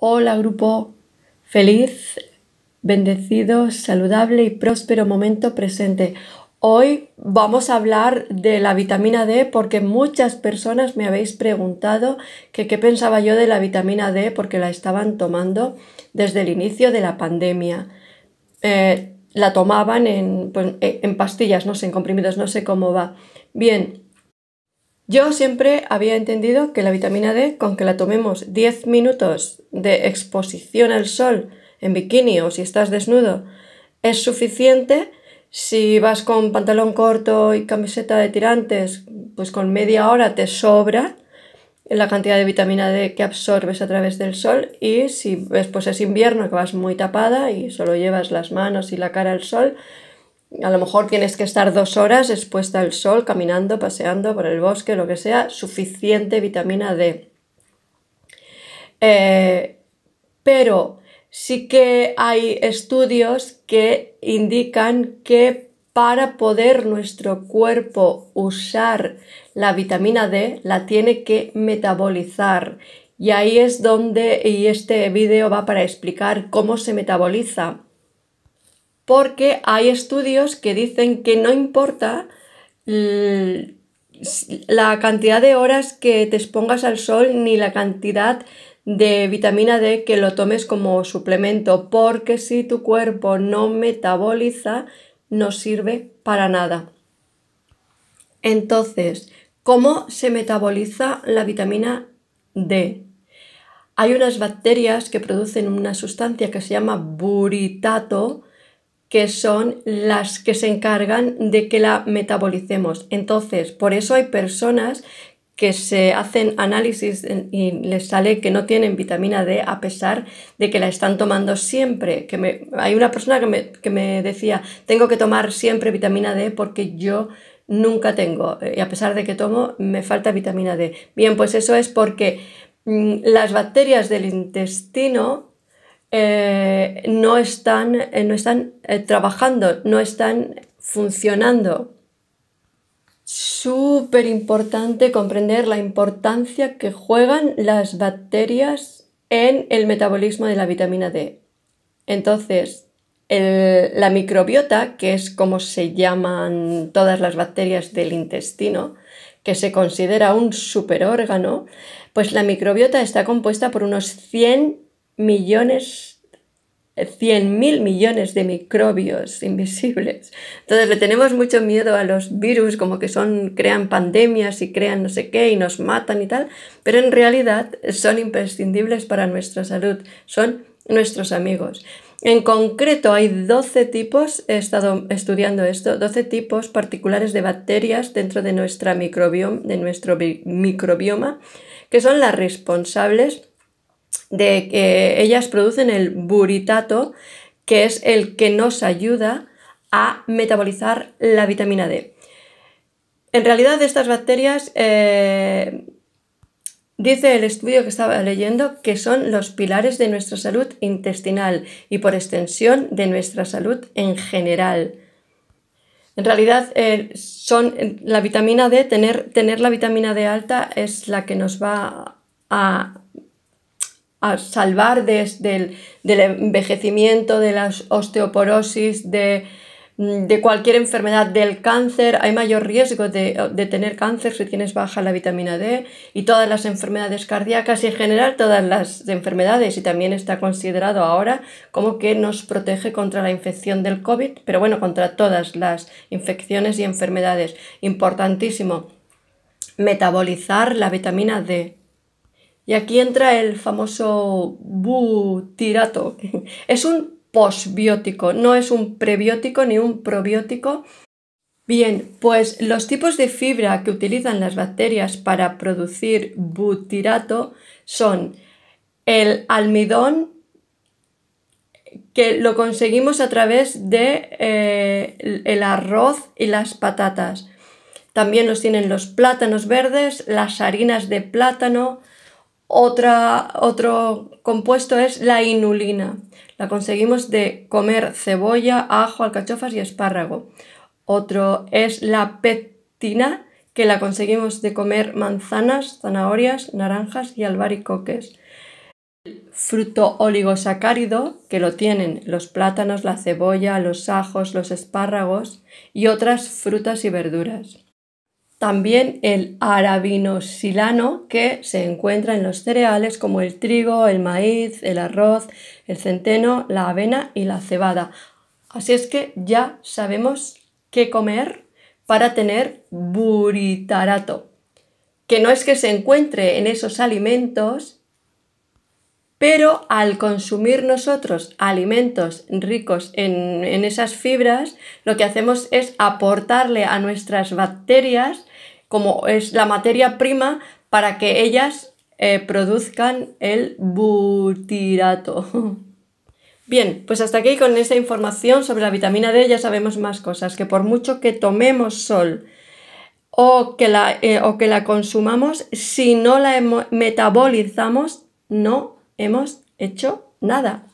Hola grupo, feliz, bendecido, saludable y próspero momento presente. Hoy vamos a hablar de la vitamina D porque muchas personas me habéis preguntado que qué pensaba yo de la vitamina D porque la estaban tomando desde el inicio de la pandemia. Eh, la tomaban pues, en, en pastillas, no sé, en comprimidos, no sé cómo va. Bien, yo siempre había entendido que la vitamina D, con que la tomemos 10 minutos de exposición al sol en bikini o si estás desnudo, es suficiente. Si vas con pantalón corto y camiseta de tirantes, pues con media hora te sobra la cantidad de vitamina D que absorbes a través del sol y si ves pues es invierno que vas muy tapada y solo llevas las manos y la cara al sol, a lo mejor tienes que estar dos horas expuesta al sol, caminando, paseando por el bosque, lo que sea, suficiente vitamina D. Eh, pero sí que hay estudios que indican que para poder nuestro cuerpo usar la vitamina D, la tiene que metabolizar. Y ahí es donde, y este vídeo va para explicar cómo se metaboliza porque hay estudios que dicen que no importa mm, la cantidad de horas que te expongas al sol ni la cantidad de vitamina D que lo tomes como suplemento, porque si tu cuerpo no metaboliza, no sirve para nada. Entonces, ¿cómo se metaboliza la vitamina D? Hay unas bacterias que producen una sustancia que se llama buritato, que son las que se encargan de que la metabolicemos. Entonces, por eso hay personas que se hacen análisis y les sale que no tienen vitamina D a pesar de que la están tomando siempre. Que hay una persona que me, decía, tengo que tomar siempre vitamina D porque yo nunca tengo eh, y a pesar de que tomo me falta vitamina D. Bien, pues eso es porque mm, las bacterias del intestino eh, no están, eh, no están eh, trabajando, no están funcionando. Súper importante comprender la importancia que juegan las bacterias en el metabolismo de la vitamina D. Entonces, la microbiota, que es como se llaman todas las bacterias del intestino, que se considera un superórgano, pues la microbiota está compuesta por unos 100 millones 100 eh, mil millones de microbios invisibles. Entonces le tenemos mucho miedo a los virus, como que son, crean pandemias y crean no sé qué y nos matan y tal, pero en realidad son imprescindibles para nuestra salud, son nuestros amigos. En concreto hay 12 tipos, he estado estudiando esto, 12 tipos particulares de bacterias dentro de, nuestra microbioma, de nuestro microbioma, que son las responsables de que ellas producen el buritato, que es el que nos ayuda a metabolizar la vitamina D. En realidad estas bacterias, eh, dice el estudio que estaba leyendo, que son los pilares de nuestra salud intestinal y por extensión de nuestra salud en general. En realidad eh, son la vitamina D, tener, tener la vitamina D alta es la que nos va a a salvar desde el, del envejecimiento, de la osteoporosis, mm, de, cualquier enfermedad, del cáncer. Hay mayor riesgo de, de, tener cáncer si tienes baja la vitamina D y todas las enfermedades cardíacas y en general todas las enfermedades. Y también está considerado ahora como que nos protege contra la infección del COVID, pero bueno, contra todas las infecciones y enfermedades. Importantísimo metabolizar la vitamina D y aquí entra el famoso butirato. Es un posbiótico, no es un prebiótico ni un probiótico. Bien, pues los tipos de fibra que utilizan las bacterias para producir butirato son el almidón, que lo conseguimos a través de eh, el arroz y las patatas. También los tienen los plátanos verdes, las harinas de plátano, otra, otro compuesto es la inulina. La conseguimos de comer cebolla, ajo, alcachofas y espárrago. Otro es la pectina, que la conseguimos de comer manzanas, zanahorias, naranjas y albaricoques. El fruto oligosacárido, que lo tienen los plátanos, la cebolla, los ajos, los espárragos y otras frutas y verduras. También el arabinosilano que se encuentra en los cereales como el trigo, el maíz, el arroz, el centeno, la avena y la cebada. Así es que ya sabemos qué comer para tener buritarato, que no es que se encuentre en esos alimentos, pero al consumir nosotros alimentos ricos en, en esas fibras, lo que hacemos es aportarle a nuestras bacterias como es la materia prima para que ellas eh, produzcan el butirato. Bien, pues hasta aquí con esta información sobre la vitamina D ya sabemos más cosas, que por mucho que tomemos sol o que la, eh, que la consumamos, si no la metabolizamos, no hemos hecho nada.